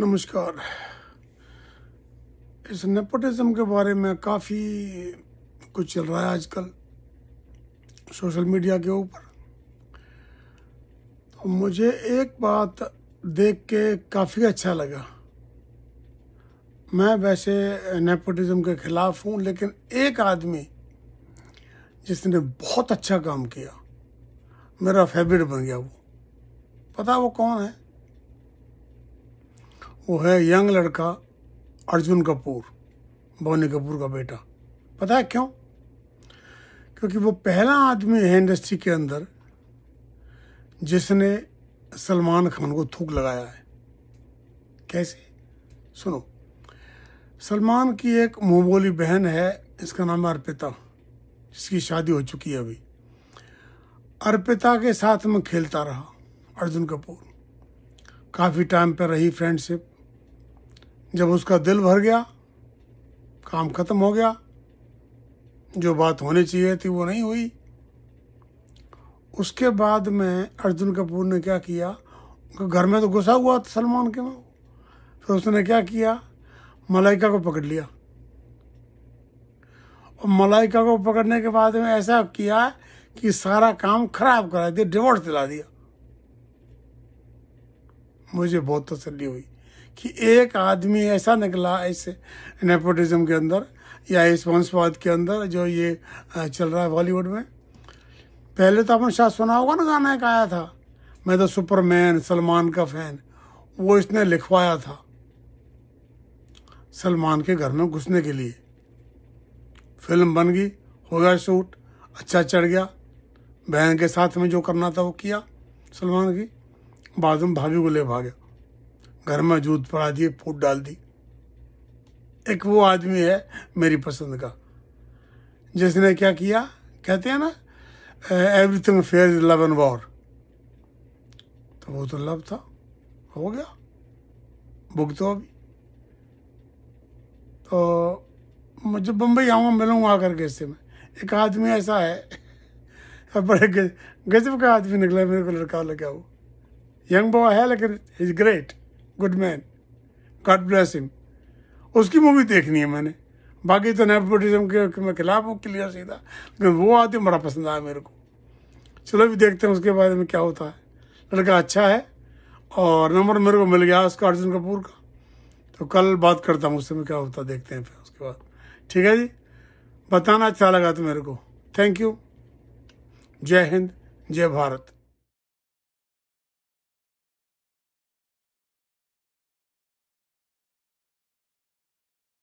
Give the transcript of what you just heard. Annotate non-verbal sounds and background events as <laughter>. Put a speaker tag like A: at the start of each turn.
A: नमस्कार इस नेपोटिज़म के बारे में काफ़ी कुछ चल रहा है आजकल सोशल मीडिया के ऊपर तो मुझे एक बात देख के काफ़ी अच्छा लगा मैं वैसे नेपोटिज़म के ख़िलाफ़ हूँ लेकिन एक आदमी जिसने बहुत अच्छा काम किया मेरा फेवरेट बन गया वो पता वो कौन है वो है यंग लड़का अर्जुन कपूर बोनी कपूर का बेटा पता है क्यों क्योंकि वो पहला आदमी है इंडस्ट्री के अंदर जिसने सलमान खान को थूक लगाया है कैसे सुनो सलमान की एक मुंहबोली बहन है इसका नाम है अर्पिता जिसकी शादी हो चुकी है अभी अर्पिता के साथ में खेलता रहा अर्जुन कपूर काफ़ी टाइम पर रही फ्रेंडशिप जब उसका दिल भर गया काम खत्म हो गया जो बात होनी चाहिए थी वो नहीं हुई उसके बाद में अर्जुन कपूर ने क्या किया घर में तो गुस्सा हुआ था सलमान के वहाँ फिर उसने क्या किया मलाइका को पकड़ लिया और मलाइका को पकड़ने के बाद में ऐसा किया कि सारा काम खराब करा दिया डिवोर्स दिला दिया मुझे बहुत तसली हुई कि एक आदमी ऐसा निकला इस नेपोटिज्म के अंदर या इस वंशवाद के अंदर जो ये चल रहा है बॉलीवुड में पहले तो अपने शायद सुना होगा ना गाना एक आया था मैं तो सुपरमैन सलमान का फ़ैन वो इसने लिखवाया था सलमान के घर में घुसने के लिए फिल्म बन गई हो गया शूट अच्छा चढ़ गया बहन के साथ में जो करना था वो किया सलमान की बाद में भाभी को ले गया घर में जूत पड़ा दिए फूट डाल दी एक वो आदमी है मेरी पसंद का जिसने क्या किया कहते हैं ना everything fair love and war तो वो तो लव था हो गया तो अभी तो मुझे बम्बई आऊँगा मिलूँगा आकर के इससे मैं एक आदमी ऐसा है <laughs> बड़े गजब का आदमी निकला मेरे को लड़का लगा वो यंग बॉय है लेकिन is great good man God bless him उसकी मूवी देखनी है मैंने बाकी तो नेपोटिज्म के मैं खिलाफ हूँ क्लियर सीधा लेकिन वो आदमी बड़ा पसंद आया मेरे को चलो भी देखते हैं उसके बारे में क्या होता है लड़का अच्छा है और नंबर मेरे को मिल गया उसका अर्जुन कपूर का तो कल बात करता हूँ उससे में क्या होता देखते हैं फिर उसके बाद ठीक है जी बताना अच्छा लगा तो मेरे को थैंक यू जय हिंद जय भारत